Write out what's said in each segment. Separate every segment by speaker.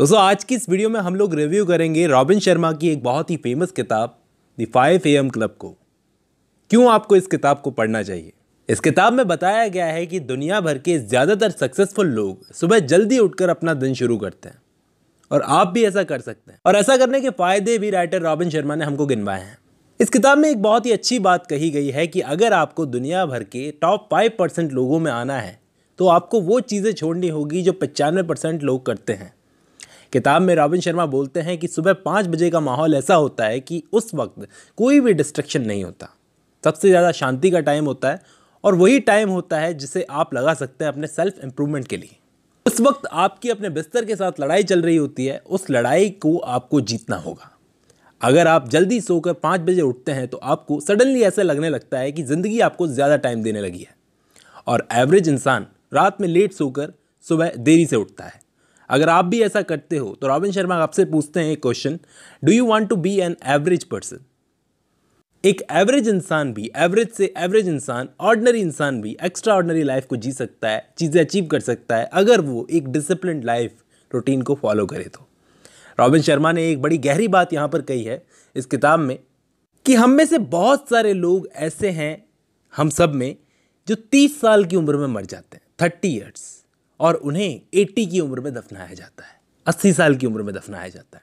Speaker 1: दोस्तों आज की इस वीडियो में हम लोग रिव्यू करेंगे रॉबिन शर्मा की एक बहुत ही फेमस किताब the five A M club को क्यों आपको इस किताब को पढ़ना चाहिए इस किताब में बताया गया है कि दुनिया भर के ज़्यादातर सक्सेसफुल लोग सुबह जल्दी उठकर अपना दिन शुरू करते हैं और आप भी ऐसा कर सकते हैं और ऐसा करने के फ़ायदे भी राइटर रॉबिन शर्मा ने हमको गिनवाए हैं इस किताब में एक बहुत ही अच्छी बात कही गई है कि अगर आपको दुनिया भर के टॉप फाइव परसेंट लोगों में आना है तो आपको वो चीज़ें छोड़नी होगी जो पचानवे परसेंट लोग करते हैं किताब में रॉबिन शर्मा बोलते हैं कि सुबह पाँच बजे का माहौल ऐसा होता है कि उस वक्त कोई भी डिस्ट्रक्शन नहीं होता सबसे ज़्यादा शांति का टाइम होता है और वही टाइम होता है जिसे आप लगा सकते हैं अपने सेल्फ इम्प्रूवमेंट के लिए उस वक्त आपकी अपने बिस्तर के साथ लड़ाई चल रही होती है उस लड़ाई को आपको जीतना होगा अगर आप जल्दी सोकर पाँच बजे उठते हैं तो आपको सडनली ऐसा लगने लगता है कि ज़िंदगी आपको ज़्यादा टाइम देने लगी है और एवरेज इंसान रात में लेट सोकर सुबह देरी से उठता है अगर आप भी ऐसा करते हो तो रॉबिन शर्मा आपसे पूछते हैं एक question do you want to be an average person एक एवरेज इंसान भी एवरेज से एवरेज इंसान ऑर्डनरी इंसान भी एक्स्ट्रा ऑर्डनरी लाइफ को जी सकता है चीज़ें अचीव कर सकता है अगर वो एक डिसिप्लिन लाइफ रूटीन को फॉलो करे तो रॉबिन शर्मा ने एक बड़ी गहरी बात यहाँ पर कही है इस किताब में कि हम में से बहुत सारे लोग ऐसे हैं हम सब में जो तीस साल की उम्र में मर जाते हैं थर्टी ईयर्स और उन्हें 80 की उम्र में दफनाया जाता है 80 साल की उम्र में दफनाया जाता है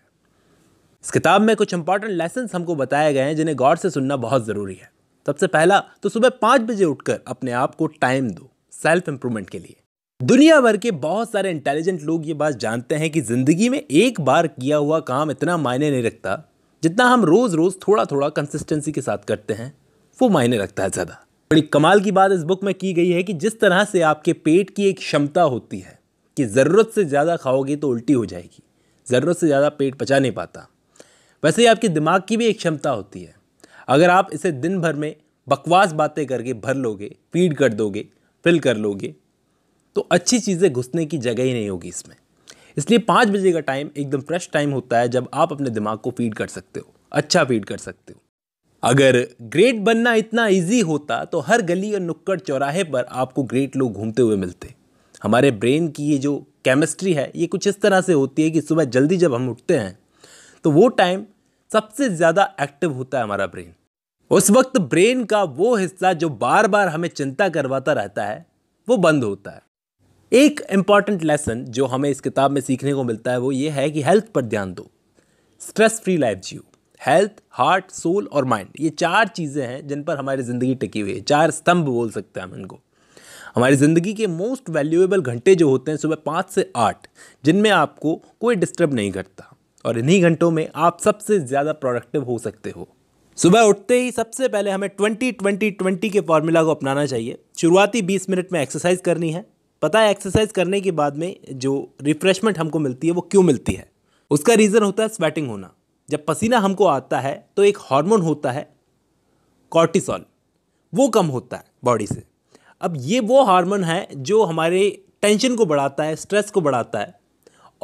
Speaker 1: इस किताब में कुछ इंपॉर्टेंट लेसन हमको बताए गए हैं जिन्हें गौर से सुनना बहुत ज़रूरी है सबसे पहला तो सुबह पाँच बजे उठकर अपने आप को टाइम दो सेल्फ इम्प्रूवमेंट के लिए दुनिया भर के बहुत सारे इंटेलिजेंट लोग ये बात जानते हैं कि ज़िंदगी में एक बार किया हुआ काम इतना मायने नहीं रखता जितना हम रोज़ रोज़ थोड़ा थोड़ा कंसिस्टेंसी के साथ करते हैं वो मायने रखता है ज़्यादा बड़ी कमाल की बात इस बुक में की गई है कि जिस तरह से आपके पेट की एक क्षमता होती है कि ज़रूरत से ज़्यादा खाओगे तो उल्टी हो जाएगी ज़रूरत से ज़्यादा पेट पचा नहीं पाता वैसे ही आपके दिमाग की भी एक क्षमता होती है अगर आप इसे दिन भर में बकवास बातें करके भर लोगे फीड कर दोगे फिल कर लोगे तो अच्छी चीज़ें घुसने की जगह ही नहीं होगी इसमें इसलिए पाँच बजे का टाइम एकदम फ्रेश टाइम होता है जब आप अपने दिमाग को फीड कर सकते हो अच्छा फीड कर सकते हो अगर ग्रेट बनना इतना इजी होता तो हर गली और नुक्कड़ चौराहे पर आपको ग्रेट लोग घूमते हुए मिलते हमारे ब्रेन की ये जो केमिस्ट्री है ये कुछ इस तरह से होती है कि सुबह जल्दी जब हम उठते हैं तो वो टाइम सबसे ज़्यादा एक्टिव होता है हमारा ब्रेन उस वक्त ब्रेन का वो हिस्सा जो बार बार हमें चिंता करवाता रहता है वो बंद होता है एक इम्पॉर्टेंट लेसन जो हमें इस किताब में सीखने को मिलता है वो ये है कि हेल्थ पर ध्यान दो स्ट्रेस फ्री लाइफ जियो हेल्थ हार्ट सोल और माइंड ये चार चीज़ें हैं जिन पर हमारी ज़िंदगी टिकी हुई है चार स्तंभ बोल सकते हैं हम इनको हमारी ज़िंदगी के मोस्ट वैल्यूएबल घंटे जो होते हैं सुबह पाँच से आठ जिनमें आपको कोई डिस्टर्ब नहीं करता और इन्हीं घंटों में आप सबसे ज़्यादा प्रोडक्टिव हो सकते हो सुबह उठते ही सबसे पहले हमें ट्वेंटी ट्वेंटी ट्वेंटी के फॉर्मूला को अपनाना चाहिए शुरुआती बीस मिनट में एक्सरसाइज करनी है पता है एक्सरसाइज करने के बाद में जो रिफ्रेशमेंट हमको मिलती है वो क्यों मिलती है उसका रीज़न होता है स्वेटिंग होना जब पसीना हमको आता है तो एक हार्मोन होता है कॉर्टिसॉल वो कम होता है बॉडी से अब ये वो हार्मोन है जो हमारे टेंशन को बढ़ाता है स्ट्रेस को बढ़ाता है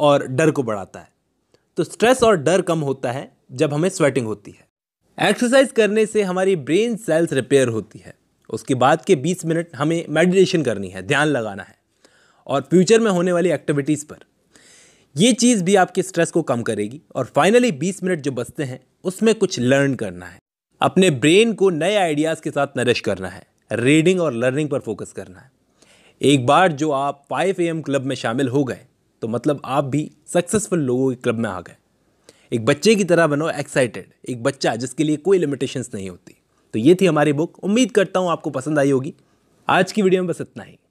Speaker 1: और डर को बढ़ाता है तो स्ट्रेस और डर कम होता है जब हमें स्वेटिंग होती है एक्सरसाइज करने से हमारी ब्रेन सेल्स रिपेयर होती है उसके बाद के 20 मिनट हमें मेडिटेशन करनी है ध्यान लगाना है और फ्यूचर में होने वाली एक्टिविटीज़ पर ये चीज़ भी आपके स्ट्रेस को कम करेगी और फाइनली 20 मिनट जो बचते हैं उसमें कुछ लर्न करना है अपने ब्रेन को नए आइडियाज़ के साथ नरिश करना है रीडिंग और लर्निंग पर फोकस करना है एक बार जो आप फाइव ए क्लब में शामिल हो गए तो मतलब आप भी सक्सेसफुल लोगों के क्लब में आ गए एक बच्चे की तरह बनो एक्साइटेड एक बच्चा जिसके लिए कोई लिमिटेशंस नहीं होती तो ये थी हमारी बुक उम्मीद करता हूँ आपको पसंद आई होगी आज की वीडियो में बस इतना ही